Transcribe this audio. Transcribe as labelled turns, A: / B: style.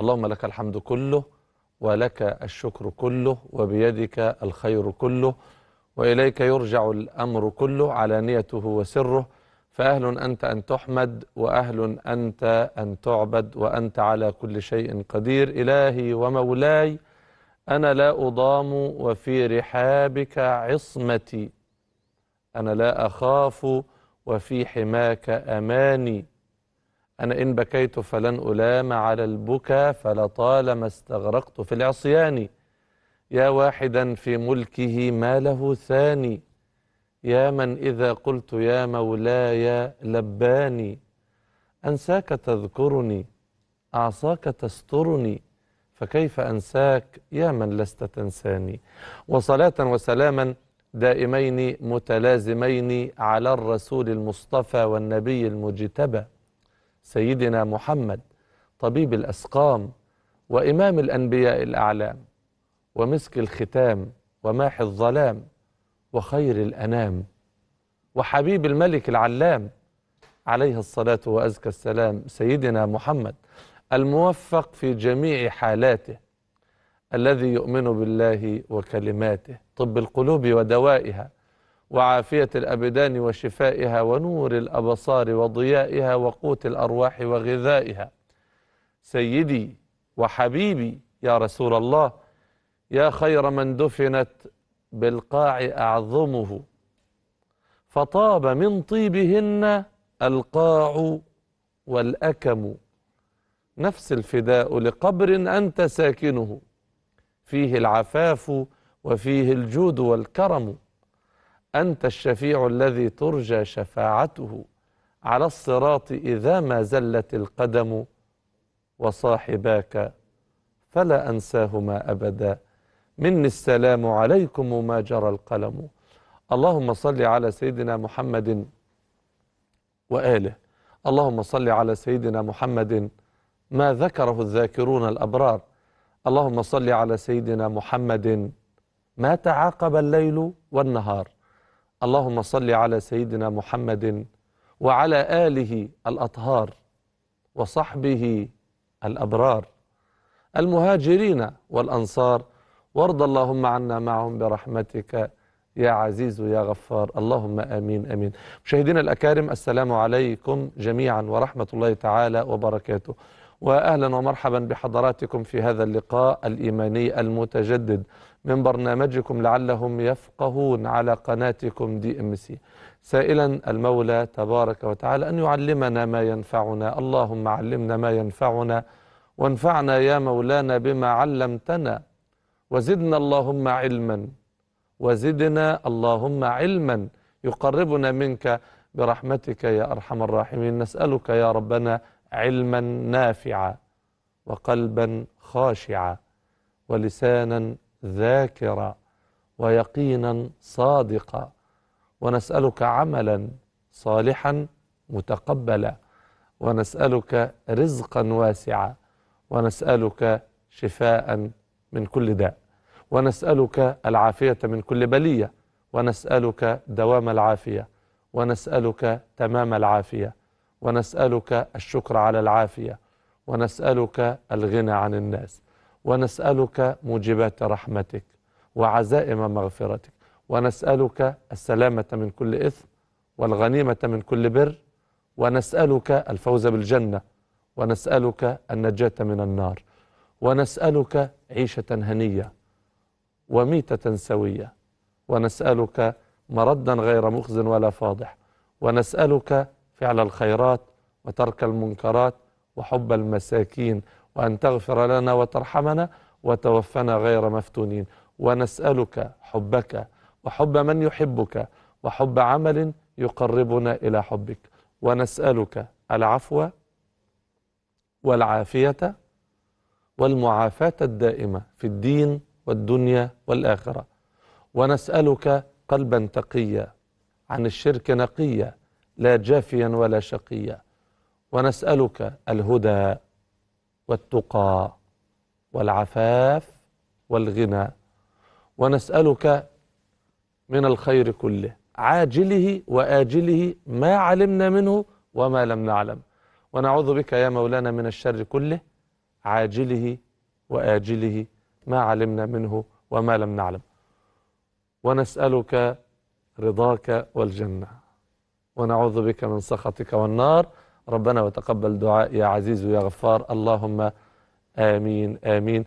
A: اللهم لك الحمد كله ولك الشكر كله وبيدك الخير كله وإليك يرجع الأمر كله علانيته وسره فأهل أنت أن تحمد وأهل أنت أن تعبد وأنت على كل شيء قدير إلهي ومولاي أنا لا أضام وفي رحابك عصمتي أنا لا أخاف وفي حماك أماني أنا إن بكيت فلن ألام على البكا فلطالما استغرقت في العصيان يا واحدا في ملكه ما له ثاني يا من إذا قلت يا مولاي لباني أنساك تذكرني أعصاك تسترني فكيف أنساك يا من لست تنساني وصلاة وسلاما دائمين متلازمين على الرسول المصطفى والنبي المجتبى سيدنا محمد طبيب الأسقام وإمام الأنبياء الأعلام ومسك الختام وماح الظلام وخير الأنام وحبيب الملك العلام عليه الصلاة وأزكى السلام سيدنا محمد الموفق في جميع حالاته الذي يؤمن بالله وكلماته طب القلوب ودوائها وعافية الأبدان وشفائها ونور الأبصار وضيائها وقوت الأرواح وغذائها سيدي وحبيبي يا رسول الله يا خير من دفنت بالقاع أعظمه فطاب من طيبهن القاع والأكم نفس الفداء لقبر أنت ساكنه فيه العفاف وفيه الجود والكرم أنت الشفيع الذي ترجى شفاعته على الصراط إذا ما زلت القدم وصاحباك فلا أنساهما أبدا مني السلام عليكم ما جرى القلم اللهم صل على سيدنا محمد وآله اللهم صل على سيدنا محمد ما ذكره الذاكرون الأبرار اللهم صل على سيدنا محمد ما تعاقب الليل والنهار اللهم صل على سيدنا محمد وعلى آله الأطهار وصحبه الأبرار المهاجرين والأنصار وارض اللهم عنا معهم برحمتك يا عزيز يا غفار اللهم امين امين مشاهدينا الاكارم السلام عليكم جميعا ورحمه الله تعالى وبركاته واهلا ومرحبا بحضراتكم في هذا اللقاء الايماني المتجدد من برنامجكم لعلهم يفقهون على قناتكم دي ام سي سائلا المولى تبارك وتعالى ان يعلمنا ما ينفعنا اللهم علمنا ما ينفعنا وانفعنا يا مولانا بما علمتنا وزدنا اللهم علما وزدنا اللهم علما يقربنا منك برحمتك يا ارحم الراحمين نسالك يا ربنا علما نافعا وقلبا خاشعا ولسانا ذاكرا ويقينا صادقا ونسألك عملا صالحا متقبلا ونسألك رزقا واسعا ونسألك شفاء من كل داء ونسألك العافية من كل بلية ونسألك دوام العافية ونسألك تمام العافية ونسألك الشكر على العافية ونسألك الغنى عن الناس ونسألك موجبات رحمتك وعزائم مغفرتك ونسألك السلامة من كل إثم والغنيمة من كل بر ونسألك الفوز بالجنة ونسألك النجاة من النار ونسألك عيشة هنية وميتة سوية ونسألك مردا غير مخز ولا فاضح ونسألك فعل الخيرات وترك المنكرات وحب المساكين وأن تغفر لنا وترحمنا وتوفنا غير مفتونين ونسألك حبك وحب من يحبك وحب عمل يقربنا إلى حبك ونسألك العفو والعافية والمعافاة الدائمة في الدين والدنيا والآخرة ونسألك قلبا تقيا عن الشرك نقيا لا جافيا ولا شقيا ونسألك الهدى والتقى والعفاف والغنى ونسألك من الخير كله عاجله وآجله ما علمنا منه وما لم نعلم ونعوذ بك يا مولانا من الشر كله عاجله وآجله ما علمنا منه وما لم نعلم ونسألك رضاك والجنة ونعوذ بك من سخطك والنار ربنا وتقبل دعاء يا عزيز يا غفار اللهم آمين آمين